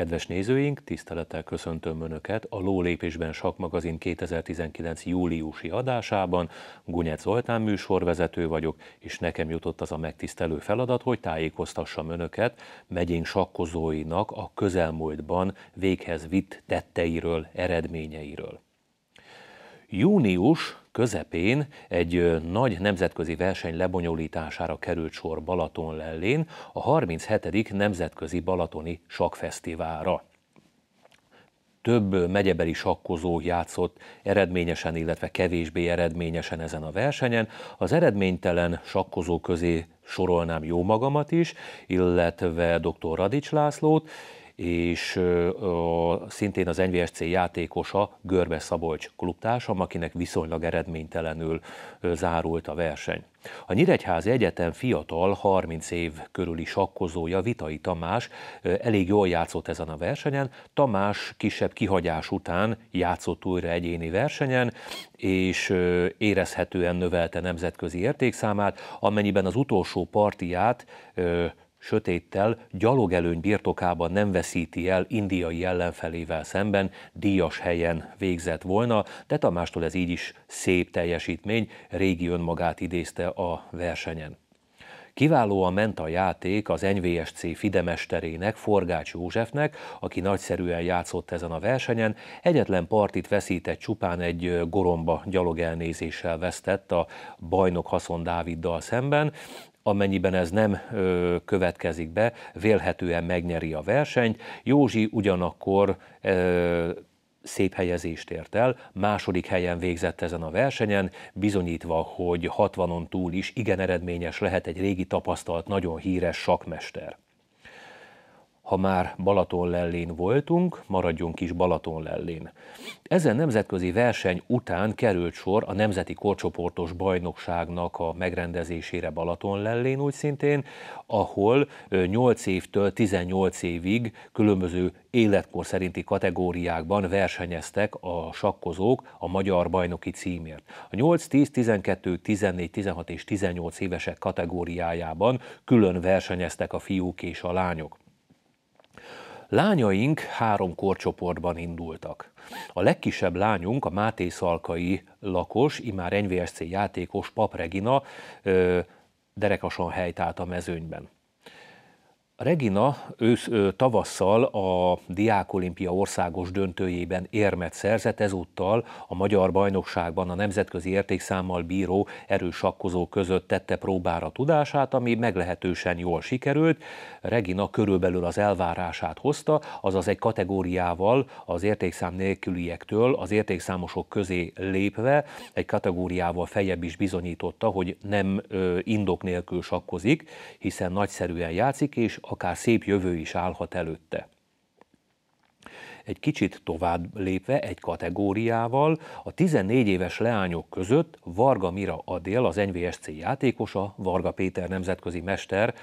Kedves nézőink, tisztelettel köszöntöm Önöket a Lólépésben magazin 2019. júliusi adásában. Gunyec Zoltán műsorvezető vagyok, és nekem jutott az a megtisztelő feladat, hogy tájékoztassam Önöket megyénk sakkozóinak a közelmúltban véghez vitt tetteiről, eredményeiről. Június közepén egy nagy nemzetközi verseny lebonyolítására került sor Balaton lellén a 37. Nemzetközi Balatoni Sakfesztiválra. Több megyebeli sakkozó játszott eredményesen, illetve kevésbé eredményesen ezen a versenyen. Az eredménytelen sakkozó közé sorolnám jó magamat is, illetve dr. Radics Lászlót, és a, szintén az NVSC játékosa Görbe Szabolcs klubtársam, akinek viszonylag eredménytelenül zárult a verseny. A Nyíregyházi Egyetem fiatal, 30 év körüli sakkozója Vitai Tamás elég jól játszott ezen a versenyen. Tamás kisebb kihagyás után játszott újra egyéni versenyen, és érezhetően növelte nemzetközi értékszámát, amennyiben az utolsó partiát sötéttel gyalogelőny birtokában nem veszíti el indiai ellenfelével szemben, díjas helyen végzett volna, de Tamástól ez így is szép teljesítmény, régi önmagát idézte a versenyen. Kiválóan ment a játék az NVSC fidemesterének, Forgács Józsefnek, aki nagyszerűen játszott ezen a versenyen, egyetlen partit veszített csupán egy goromba gyalog elnézéssel vesztett a bajnok haszon Dáviddal szemben, amennyiben ez nem ö, következik be, vélhetően megnyeri a versenyt. Józsi ugyanakkor ö, szép helyezést ért el, második helyen végzett ezen a versenyen, bizonyítva, hogy 60-on túl is igen eredményes lehet egy régi tapasztalt, nagyon híres sakmester ha már Balaton lellén voltunk, maradjunk is Balaton lellén. Ezen nemzetközi verseny után került sor a Nemzeti Korcsoportos Bajnokságnak a megrendezésére Balaton lellén úgy szintén, ahol 8 évtől 18 évig különböző életkor szerinti kategóriákban versenyeztek a sakkozók a magyar bajnoki címért. A 8, 10, 12, 14, 16 és 18 évesek kategóriájában külön versenyeztek a fiúk és a lányok. Lányaink három korcsoportban indultak. A legkisebb lányunk, a Máté Szalkai lakos, imár NVSC játékos Papregina, ö, derekasan állt a mezőnyben. Regina ősz, ő, tavasszal a diák olimpia országos döntőjében érmet szerzett, ezúttal a magyar bajnokságban a nemzetközi értékszámmal bíró erős között tette próbára tudását, ami meglehetősen jól sikerült. Regina körülbelül az elvárását hozta, azaz egy kategóriával az értékszám nélküliektől az értékszámosok közé lépve egy kategóriával fejebb is bizonyította, hogy nem ö, indok nélkül sakkozik, hiszen nagyszerűen játszik, és akár szép jövő is állhat előtte. Egy kicsit tovább lépve egy kategóriával, a 14 éves leányok között Varga Mira Adél, az NVSC játékosa, Varga Péter nemzetközi mester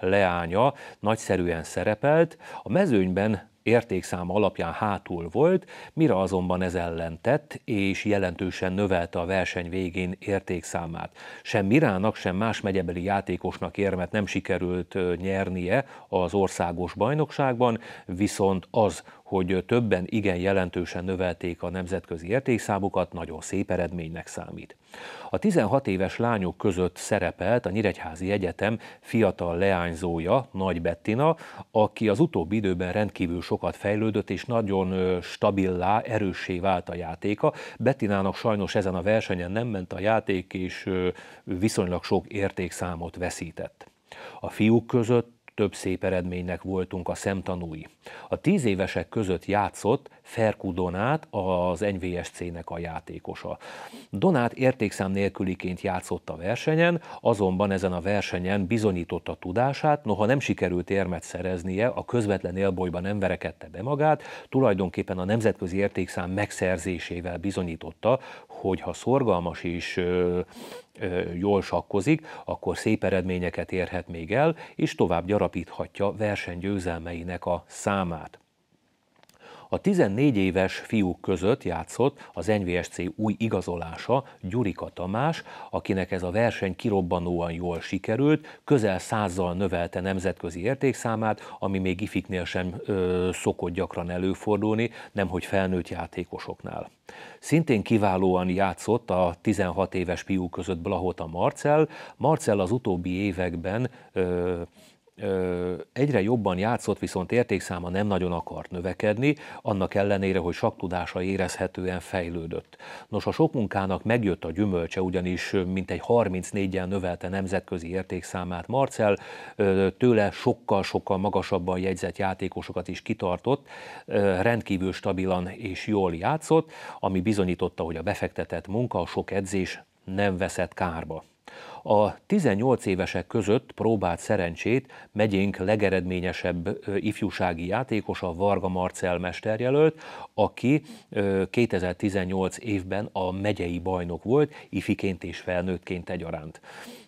leánya nagyszerűen szerepelt. A mezőnyben értékszám alapján hátul volt, mire azonban ez ellen tett, és jelentősen növelte a verseny végén értékszámát. Sem Mirának, sem más megyebeli játékosnak érmet nem sikerült nyernie az országos bajnokságban, viszont az hogy többen igen jelentősen növelték a nemzetközi értékszámukat, nagyon szép eredménynek számít. A 16 éves lányok között szerepelt a Nyíregyházi Egyetem fiatal leányzója, Nagy Bettina, aki az utóbbi időben rendkívül sokat fejlődött, és nagyon stabilá, erőssé vált a játéka. Bettinának sajnos ezen a versenyen nem ment a játék, és viszonylag sok értékszámot veszített. A fiúk között több szép eredménynek voltunk a szemtanúi. A tíz évesek között játszott Ferku Donát, az NVSC-nek a játékosa. Donát értékszám nélküliként játszott a versenyen, azonban ezen a versenyen bizonyította tudását, noha nem sikerült érmet szereznie, a közvetlen élbolyban nem verekedte be magát, tulajdonképpen a nemzetközi értékszám megszerzésével bizonyította, hogy ha szorgalmas és ö, ö, jól sakkozik, akkor szép eredményeket érhet még el, és tovább gyarapíthatja versenygyőzelmeinek a számát. A 14 éves fiúk között játszott az NVSC új igazolása Gyurika Tamás, akinek ez a verseny kirobbanóan jól sikerült, közel százzal növelte nemzetközi értékszámát, ami még ifiknél sem ö, szokott gyakran előfordulni, nemhogy felnőtt játékosoknál. Szintén kiválóan játszott a 16 éves fiú között Blahota Marcel. Marcel az utóbbi években ö, egyre jobban játszott, viszont értékszáma nem nagyon akart növekedni, annak ellenére, hogy saktudása érezhetően fejlődött. Nos, a sok munkának megjött a gyümölcse, ugyanis mintegy 34-jel növelte nemzetközi értékszámát Marcel, tőle sokkal-sokkal magasabban jegyzett játékosokat is kitartott, rendkívül stabilan és jól játszott, ami bizonyította, hogy a befektetett munka, a sok edzés nem veszett kárba. A 18 évesek között próbált szerencsét megyénk legeredményesebb ifjúsági játékosa Varga Marcel mesterjelölt, aki 2018 évben a megyei bajnok volt, ifiként és felnőttként egyaránt.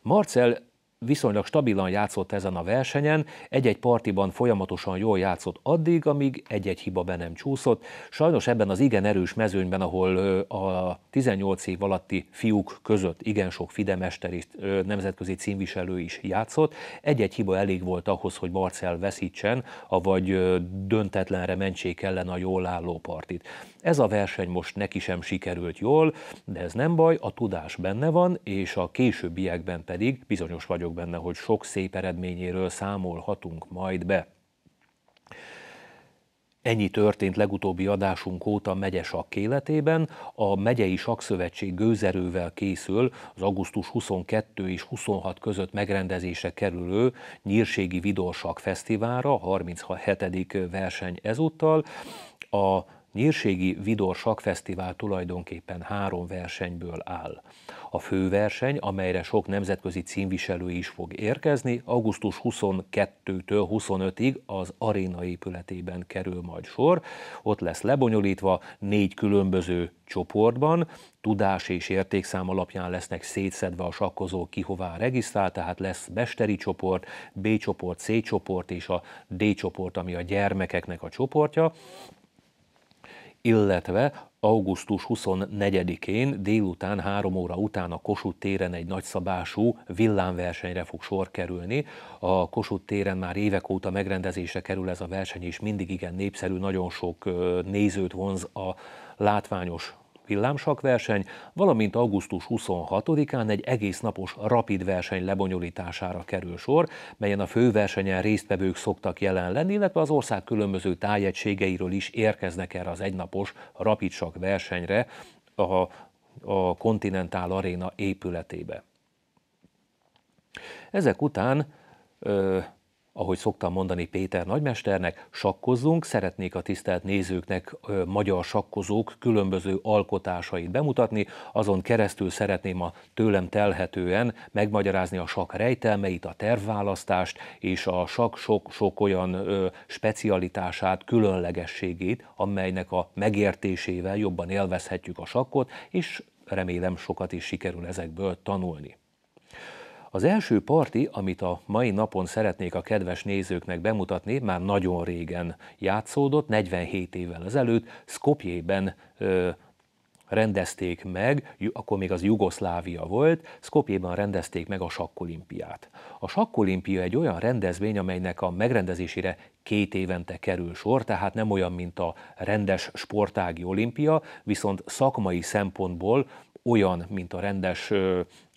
Marcel viszonylag stabilan játszott ezen a versenyen, egy-egy partiban folyamatosan jól játszott addig, amíg egy-egy hiba be nem csúszott. Sajnos ebben az igen erős mezőnyben, ahol a 18 év alatti fiúk között igen sok fidemester és nemzetközi címviselő is játszott, egy-egy hiba elég volt ahhoz, hogy Marcel veszítsen, avagy döntetlenre mentsék ellen a jól álló partit. Ez a verseny most neki sem sikerült jól, de ez nem baj, a tudás benne van, és a későbbiekben pedig bizonyos vagyok benne, hogy sok szép eredményéről számolhatunk majd be. Ennyi történt legutóbbi adásunk óta megye sakk életében. A megyei sakszövetség gőzerővel készül az augusztus 22 és 26 között megrendezése kerülő Nyírségi Vidorsak Fesztiválra, 37. verseny ezúttal. A Nyírségi Vidor Sakfesztivál tulajdonképpen három versenyből áll. A főverseny, amelyre sok nemzetközi címviselő is fog érkezni, augusztus 22-től 25-ig az aréna épületében kerül majd sor. Ott lesz lebonyolítva négy különböző csoportban, tudás és értékszám alapján lesznek szétszedve a sakkozó ki hová regisztrál, tehát lesz mesteri csoport, B csoport, C csoport és a D csoport, ami a gyermekeknek a csoportja illetve augusztus 24-én délután 3 óra után a Kossuth téren egy nagyszabású villámversenyre fog sor kerülni. A Kossuth téren már évek óta megrendezése kerül ez a verseny, és mindig igen népszerű, nagyon sok nézőt vonz a látványos villámsakverseny, valamint augusztus 26-án egy egész napos rapid verseny lebonyolítására kerül sor, melyen a főversenyen résztvevők szoktak jelen lenni, illetve az ország különböző tájegységeiről is érkeznek erre az egynapos rapidsak versenyre a, a Continental Arena épületébe. Ezek után ahogy szoktam mondani Péter nagymesternek, sakkozzunk, szeretnék a tisztelt nézőknek ö, magyar sakkozók különböző alkotásait bemutatni, azon keresztül szeretném a tőlem telhetően megmagyarázni a sak rejtelmeit, a tervválasztást és a sak sok-sok olyan ö, specialitását, különlegességét, amelynek a megértésével jobban élvezhetjük a sakkot, és remélem sokat is sikerül ezekből tanulni. Az első parti, amit a mai napon szeretnék a kedves nézőknek bemutatni, már nagyon régen játszódott, 47 évvel ezelőtt Skopjében ö, rendezték meg, akkor még az Jugoszlávia volt, Skopjében rendezték meg a sakkolimpiát. A sakkolimpia egy olyan rendezvény, amelynek a megrendezésére két évente kerül sor, tehát nem olyan, mint a rendes sportági olimpia, viszont szakmai szempontból olyan, mint a rendes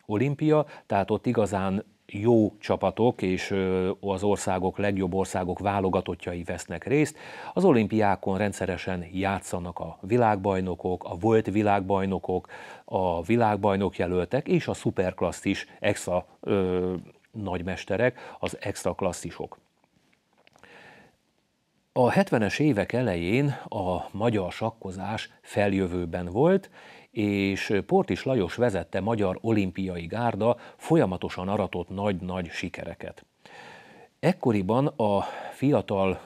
olimpia, tehát ott igazán jó csapatok és az országok, legjobb országok válogatottjai vesznek részt. Az olimpiákon rendszeresen játszanak a világbajnokok, a volt világbajnokok, a világbajnok jelöltek és a szuperklasszis extra ö, nagymesterek, az extra klasszisok. A 70-es évek elején a magyar sakkozás feljövőben volt, és Portis Lajos vezette magyar olimpiai gárda folyamatosan aratott nagy-nagy sikereket. Ekkoriban a fiatal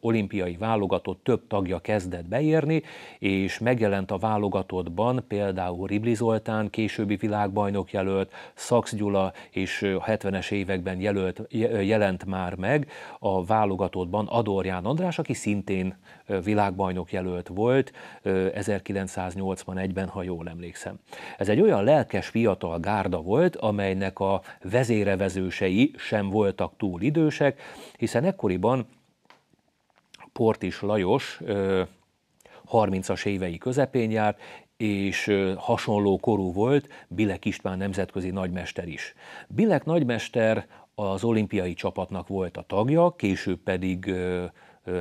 olimpiai válogatott több tagja kezdett beérni, és megjelent a válogatottban például Ribli Zoltán, későbbi világbajnok jelölt, Szax Gyula, és a 70-es években jelölt, jelent már meg a válogatottban Adorján András, aki szintén világbajnok jelölt volt 1981-ben, ha jól emlékszem. Ez egy olyan lelkes fiatal gárda volt, amelynek a vezérevezősei sem voltak túl idősek, hiszen ekkoriban Portis Lajos 30-as évei közepén járt, és hasonló korú volt Bilek István nemzetközi nagymester is. Bilek nagymester az olimpiai csapatnak volt a tagja, később pedig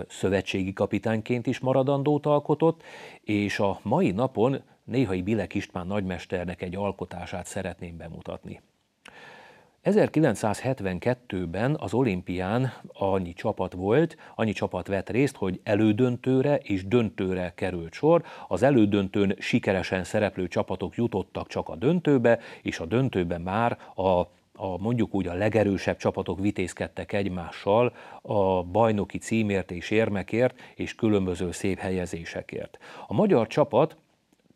szövetségi kapitányként is maradandót alkotott, és a mai napon néhai Bilek István nagymesternek egy alkotását szeretném bemutatni. 1972-ben az olimpián annyi csapat volt, annyi csapat vett részt, hogy elődöntőre és döntőre került sor. Az elődöntőn sikeresen szereplő csapatok jutottak csak a döntőbe, és a döntőbe már a a mondjuk úgy a legerősebb csapatok vitézkedtek egymással a bajnoki címért és érmekért és különböző szép helyezésekért. A magyar csapat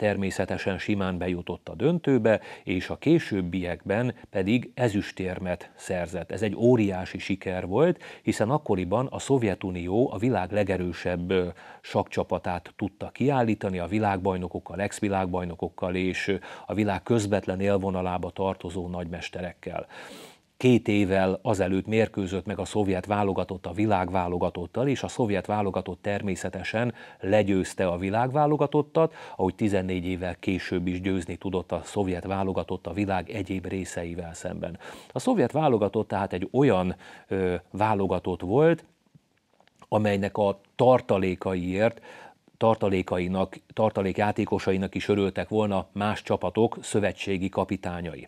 természetesen simán bejutott a döntőbe, és a későbbiekben pedig ezüstérmet szerzett. Ez egy óriási siker volt, hiszen akkoriban a Szovjetunió a világ legerősebb sakcsapatát tudta kiállítani, a világbajnokokkal, ex-világbajnokokkal és a világ közvetlen élvonalába tartozó nagymesterekkel két évvel azelőtt mérkőzött meg a szovjet válogatott a világválogatottal, és a szovjet válogatott természetesen legyőzte a világválogatottat, ahogy 14 évvel később is győzni tudott a szovjet válogatott a világ egyéb részeivel szemben. A szovjet válogatott tehát egy olyan ö, válogatott volt, amelynek a tartalékaiért tartalékainak, tartalékjátékosainak is örültek volna más csapatok szövetségi kapitányai.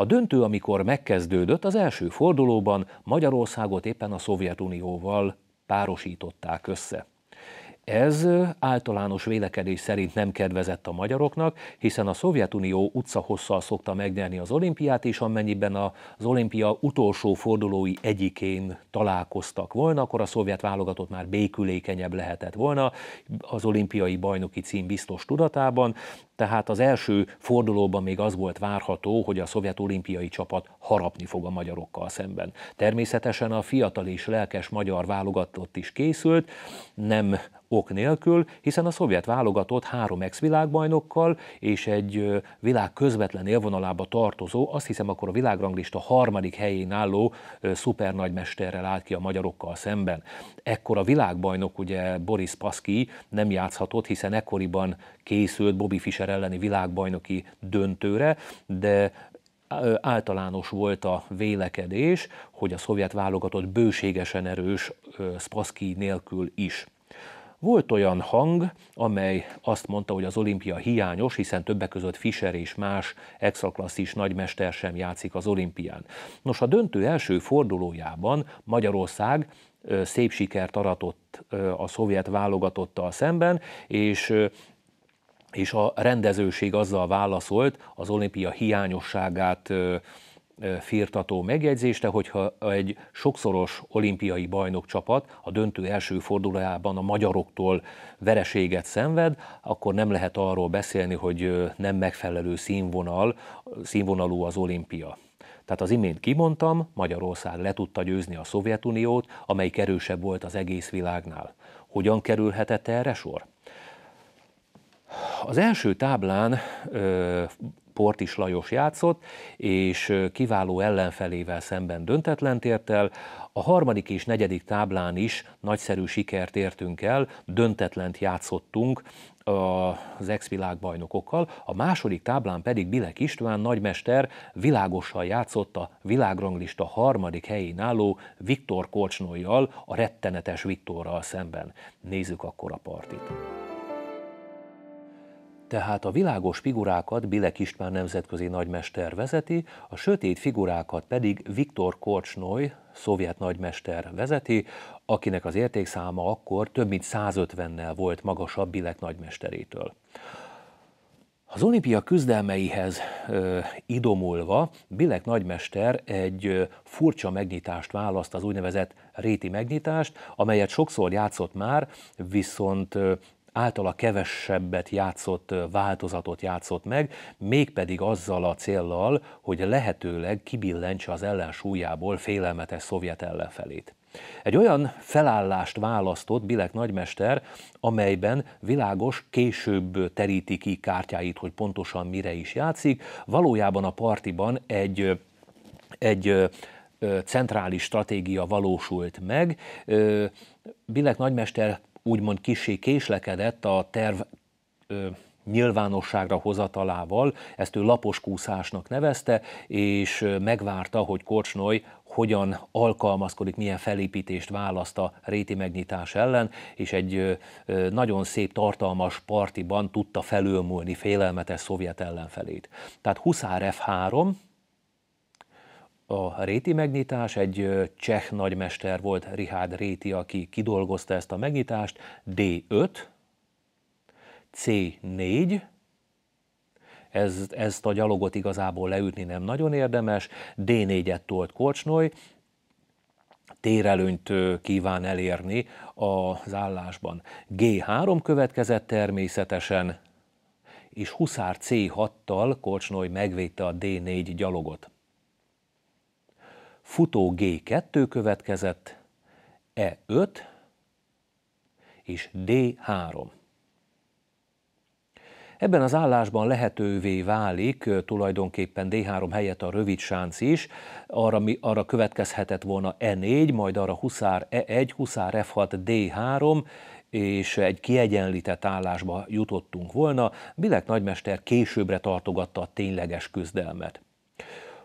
A döntő, amikor megkezdődött, az első fordulóban Magyarországot éppen a Szovjetunióval párosították össze. Ez általános vélekedés szerint nem kedvezett a magyaroknak, hiszen a Szovjetunió utcahosszal szokta megnyerni az olimpiát, és amennyiben az olimpia utolsó fordulói egyikén találkoztak volna, akkor a szovjet válogatott már békülékenyebb lehetett volna, az olimpiai bajnoki cím biztos tudatában, tehát az első fordulóban még az volt várható, hogy a szovjet olimpiai csapat harapni fog a magyarokkal szemben. Természetesen a fiatal és lelkes magyar válogatott is készült, nem ok nélkül, hiszen a szovjet válogatott három ex-világbajnokkal és egy világ közvetlen élvonalába tartozó, azt hiszem akkor a világranglista harmadik helyén álló szupernagymesterrel állt ki a magyarokkal szemben. Ekkor a világbajnok ugye Boris Paszki nem játszhatott, hiszen ekkoriban készült Bobby Fischer elleni világbajnoki döntőre, de általános volt a vélekedés, hogy a szovjet válogatott bőségesen erős Spassky nélkül is. Volt olyan hang, amely azt mondta, hogy az olimpia hiányos, hiszen többek között Fischer és más extraklasszis nagymester sem játszik az olimpián. Nos, a döntő első fordulójában Magyarország szép sikert aratott a szovjet válogatottal szemben, és és a rendezőség azzal válaszolt, az olimpia hiányosságát firtató megjegyzéste, hogyha egy sokszoros olimpiai bajnok csapat a döntő első fordulójában a magyaroktól vereséget szenved, akkor nem lehet arról beszélni, hogy nem megfelelő színvonal, színvonalú az olimpia. Tehát az imént kimondtam, Magyarország le tudta győzni a Szovjetuniót, amelyik erősebb volt az egész világnál. Hogyan kerülhetett erre sor? Az első táblán ö, Port is Lajos játszott, és kiváló ellenfelével szemben döntetlent ért el. A harmadik és negyedik táblán is nagyszerű sikert értünk el, döntetlent játszottunk az ex-világbajnokokkal, a második táblán pedig Bilek István nagymester világosan játszott a világranglista harmadik helyén álló Viktor Kocsnójjal, a rettenetes Viktorral szemben. Nézzük akkor a partit tehát a világos figurákat Bilek István nemzetközi nagymester vezeti, a sötét figurákat pedig Viktor Korcsnoj, szovjet nagymester vezeti, akinek az értékszáma akkor több mint 150-nel volt magasabb Bilek nagymesterétől. Az olimpia küzdelmeihez ö, idomulva Bilek nagymester egy ö, furcsa megnyitást választ, az úgynevezett réti megnyitást, amelyet sokszor játszott már, viszont ö, általa kevesebbet játszott változatot játszott meg, mégpedig azzal a céllal, hogy lehetőleg kibillentse az ellensúlyából félelmetes szovjet ellenfelét. Egy olyan felállást választott Bilek nagymester, amelyben világos később teríti ki kártyáit, hogy pontosan mire is játszik. Valójában a partiban egy, egy centrális stratégia valósult meg. Bilek nagymester úgymond kisé késlekedett a terv ö, nyilvánosságra hozatalával, ezt ő laposkúszásnak nevezte, és megvárta, hogy Korcsnoj hogyan alkalmazkodik, milyen felépítést választ a réti megnyitás ellen, és egy nagyon szép, tartalmas partiban tudta felülmúlni félelmetes szovjet ellenfelét. Tehát Huszár F3, a Réti megnyitás egy cseh nagymester volt, Rihád Réti, aki kidolgozta ezt a megnyitást, D5, C4, ez, ezt a gyalogot igazából leütni nem nagyon érdemes, D4-et tolt Kocsnoly, térelőnyt kíván elérni az állásban. G3 következett természetesen, és Huszár C6-tal Kocsnoly megvédte a D4 gyalogot futó G2 következett, E5 és D3. Ebben az állásban lehetővé válik tulajdonképpen D3 helyett a rövid sánc is, arra, mi, arra következhetett volna E4, majd arra Huszár E1, Huszár F6, D3, és egy kiegyenlített állásba jutottunk volna. Bilek nagymester későbbre tartogatta a tényleges küzdelmet.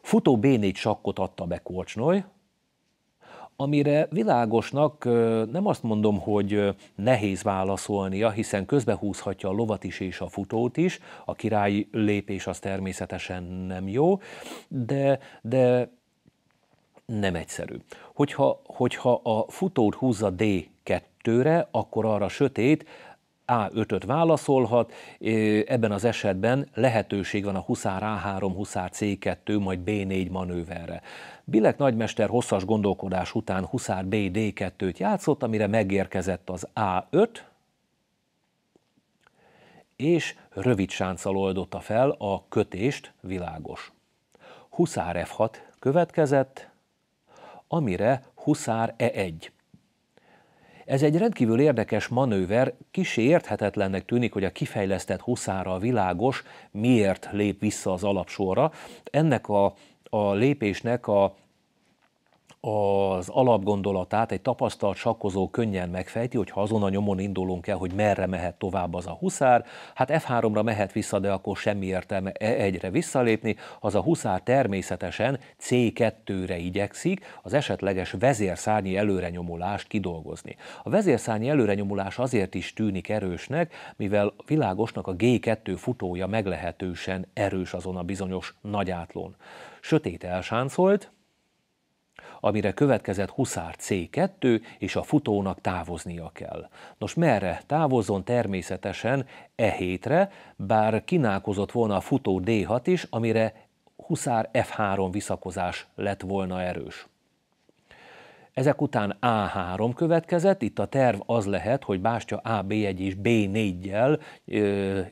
Futó B4 sakkot adta be Korcsnoly, amire világosnak nem azt mondom, hogy nehéz válaszolnia, hiszen közbehúzhatja a lovat is és a futót is, a király lépés az természetesen nem jó, de, de nem egyszerű. Hogyha, hogyha a futót húzza D2-re, akkor arra sötét a5-öt válaszolhat, ebben az esetben lehetőség van a Huszár A3, Huszár C2, majd B4 manőverre. Bilek nagymester hosszas gondolkodás után Huszár BD2-t játszott, amire megérkezett az A5, és rövid sánccal oldotta fel a kötést világos. Huszár F6 következett, amire Huszár E1. Ez egy rendkívül érdekes manőver, kisé érthetetlennek tűnik, hogy a kifejlesztett huszára a világos miért lép vissza az alapsorra. Ennek a, a lépésnek a az alapgondolatát egy tapasztalt sakkozó könnyen megfejti, hogy ha azon a nyomon indulunk el, hogy merre mehet tovább az a huszár, hát F3-ra mehet vissza, de akkor semmi értelme e egyre visszalépni, az a huszár természetesen C2-re igyekszik az esetleges vezérszárnyi előrenyomulást kidolgozni. A vezérszárnyi előrenyomulás azért is tűnik erősnek, mivel világosnak a G2 futója meglehetősen erős azon a bizonyos nagy átlón. Sötét elsáncolt, amire következett Huszár C2, és a futónak távoznia kell. Nos, merre távozzon természetesen e hétre, bár kínálkozott volna a futó D6 is, amire Huszár F3 visszakozás lett volna erős. Ezek után A3 következett, itt a terv az lehet, hogy Bástya AB1 és B4-jel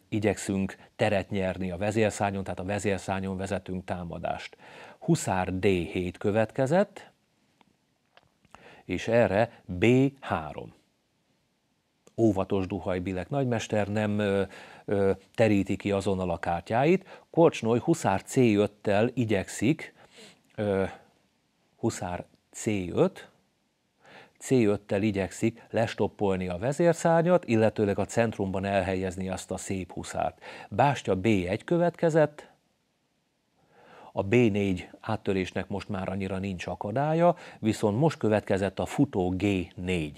igyekszünk teret nyerni a vezérszányon, tehát a vezérszányon vezetünk támadást. Huszár D7 következett, és erre B3. Óvatos Bilek nagymester nem ö, ö, teríti ki azonnal a kártyáit. Korcsnoly Huszár C5-tel igyekszik, ö, Huszár C5, C5-tel igyekszik lestoppolni a vezérszárnyat, illetőleg a centrumban elhelyezni azt a szép huszárt. Bástya B1 következett, a B4 áttörésnek most már annyira nincs akadálya, viszont most következett a futó G4.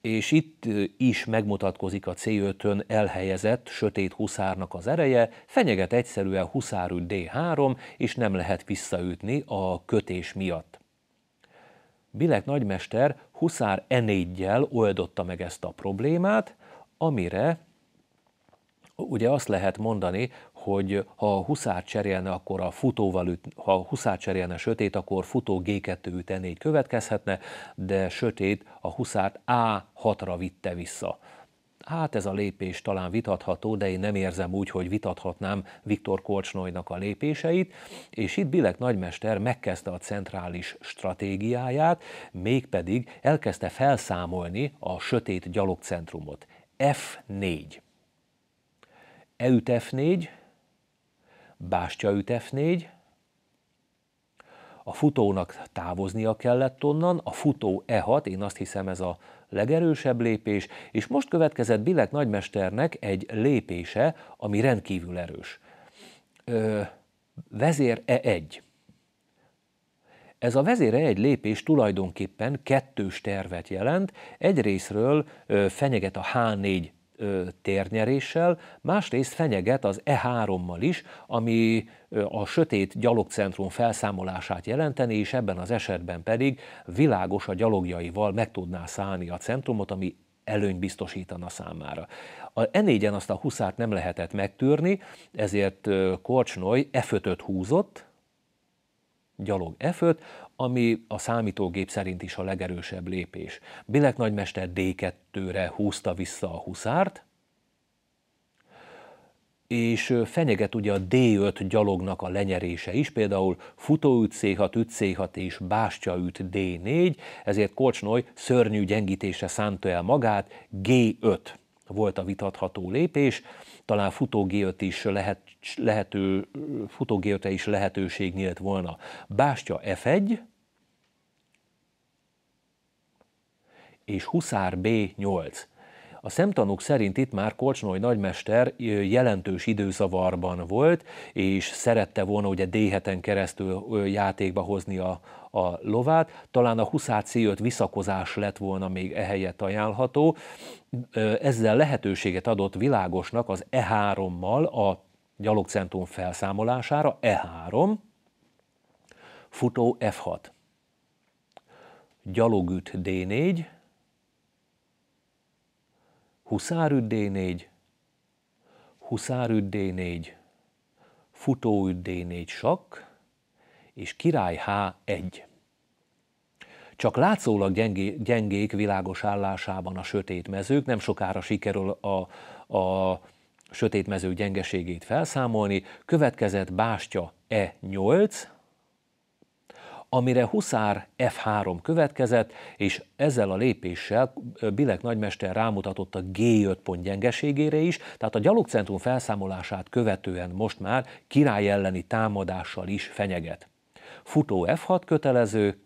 És itt is megmutatkozik a C5-ön elhelyezett sötét huszárnak az ereje, fenyeget egyszerűen huszárű D3, és nem lehet visszaütni a kötés miatt. Bilek nagymester huszár e 4 oldotta meg ezt a problémát, amire ugye azt lehet mondani, hogy ha a huszár cserélne, akkor a futóval üt, ha a huszár cserélne sötét, akkor futó G2 üte 4 következhetne, de sötét a huszárt A6-ra vitte vissza. Hát ez a lépés talán vitatható, de én nem érzem úgy, hogy vitathatnám Viktor Korcsnoynak a lépéseit, és itt Bilek nagymester megkezdte a centrális stratégiáját, mégpedig elkezdte felszámolni a sötét gyalogcentrumot. F4. Eüt F4, bástyaüt F4, a futónak távoznia kellett onnan, a futó E6, én azt hiszem ez a legerősebb lépés, és most következett Bilek nagymesternek egy lépése, ami rendkívül erős. Ö, vezér E1. Ez a vezére egy lépés tulajdonképpen kettős tervet jelent. Egyrésztről fenyeget a H4 ö, térnyeréssel, másrészt fenyeget az E3-mal is, ami ö, a sötét gyalogcentrum felszámolását jelenteni, és ebben az esetben pedig világos a gyalogjaival meg tudná szállni a centrumot, ami előny biztosítana számára. A E4-en azt a huszát nem lehetett megtűrni, ezért Korcsnoj e f húzott, gyalog e f ami a számítógép szerint is a legerősebb lépés. Bilek nagymester D2-re húzta vissza a huszárt, és fenyeget ugye a D5 gyalognak a lenyerése is, például futóüt C6, üt C6 és bástya üt D4, ezért Kocsnoly szörnyű gyengítése szánta el magát, G5 volt a vitatható lépés, talán futó G5 is lehet, lehető, futó G5 is lehetőség nyílt volna. Bástya F1, és Huszár B8. A szemtanúk szerint itt már Kocsnoly nagymester jelentős időzavarban volt, és szerette volna ugye d keresztül játékba hozni a, a lovát. Talán a Huszár C5 visszakozás lett volna még ehelyett ajánlható. Ezzel lehetőséget adott világosnak az E3-mal a gyalogcentrum felszámolására, E3, futó F6, gyalogüt D4, Huszárüd D4, Huszárüd D4, Futóüd D4 sakk, és Király H1. Csak látszólag gyengé, gyengék világos állásában a sötét mezők, nem sokára sikerül a, a sötét mező gyengeségét felszámolni, következett Bástya E8, amire Huszár F3 következett, és ezzel a lépéssel Bilek nagymester rámutatott a G5 pont gyengeségére is, tehát a gyalogcentrum felszámolását követően most már király elleni támadással is fenyeget. Futó F6 kötelező,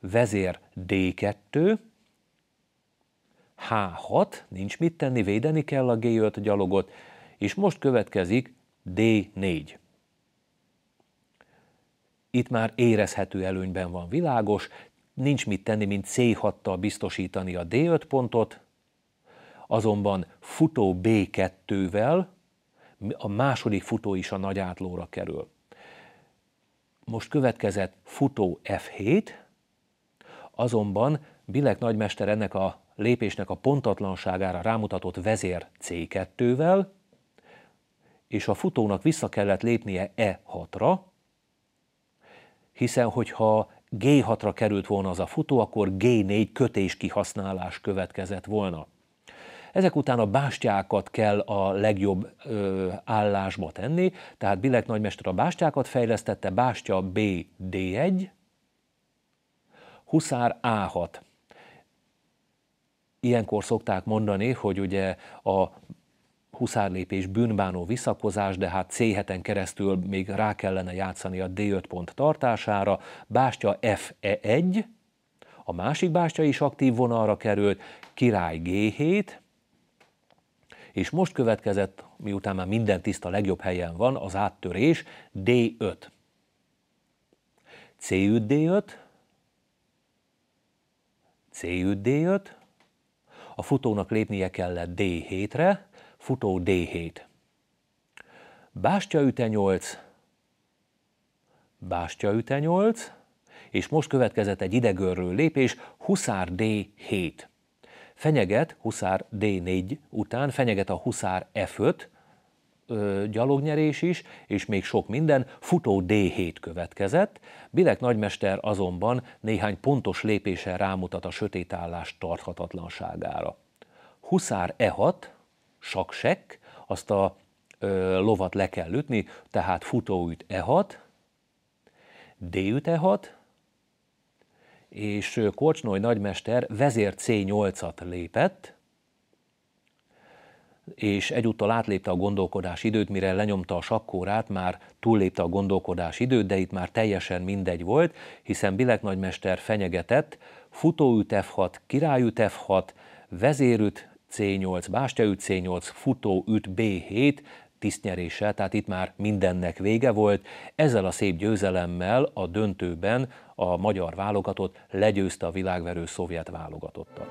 vezér D2, H6, nincs mit tenni, védeni kell a G5 gyalogot, és most következik D4 itt már érezhető előnyben van világos, nincs mit tenni, mint c 6 biztosítani a D5 pontot, azonban futó B2-vel a második futó is a nagy átlóra kerül. Most következett futó F7, azonban Bilek nagymester ennek a lépésnek a pontatlanságára rámutatott vezér C2-vel, és a futónak vissza kellett lépnie E6-ra, hiszen hogyha G6-ra került volna az a futó, akkor G4 kötés kihasználás következett volna. Ezek után a bástyákat kell a legjobb ö, állásba tenni, tehát Bilek nagymester a bástyákat fejlesztette, bástya B, D1, huszár A6. Ilyenkor szokták mondani, hogy ugye a huszárlépés, bűnbánó visszakozás, de hát c keresztül még rá kellene játszani a D5 pont tartására, bástya FE1, a másik bástya is aktív vonalra került, király G7, és most következett, miután már minden tiszta legjobb helyen van, az áttörés D5. C5 D5, C5 D5, a futónak lépnie kellett D7-re, futó D7. üte 8, üte 8, és most következett egy idegörlő lépés, huszár D7. Fenyeget, huszár D4 után, fenyeget a huszár F5, ö, gyalognyerés is, és még sok minden, futó D7 következett, Bilek nagymester azonban néhány pontos lépéssel rámutat a sötétállás tarthatatlanságára. Huszár E6, saksekk, azt a ö, lovat le kell ütni, tehát futóüt E6, D-üt E6, és Korcsnói nagymester vezér C8-at lépett, és egyúttal átlépte a gondolkodás időt, mire lenyomta a sakkórát, már túllépte a gondolkodás időt, de itt már teljesen mindegy volt, hiszen Bilek nagymester fenyegetett, futóüt F6, királyüt F6, vezérüt C8 Bástyaüt, C8 Futóüt, B7, tisztnyerése, tehát itt már mindennek vége volt. Ezzel a szép győzelemmel a döntőben a magyar válogatott legyőzte a világverő szovjet válogatottat.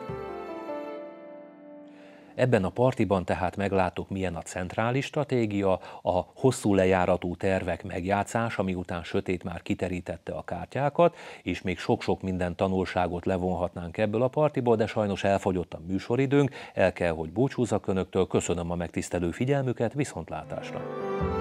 Ebben a partiban tehát meglátok, milyen a centrális stratégia, a hosszú lejáratú tervek megjátszása, miután sötét már kiterítette a kártyákat, és még sok-sok minden tanulságot levonhatnánk ebből a partiból, de sajnos elfogyott a műsoridőnk, el kell, hogy búcsúzzak önöktől, köszönöm a megtisztelő figyelmüket, viszontlátásra!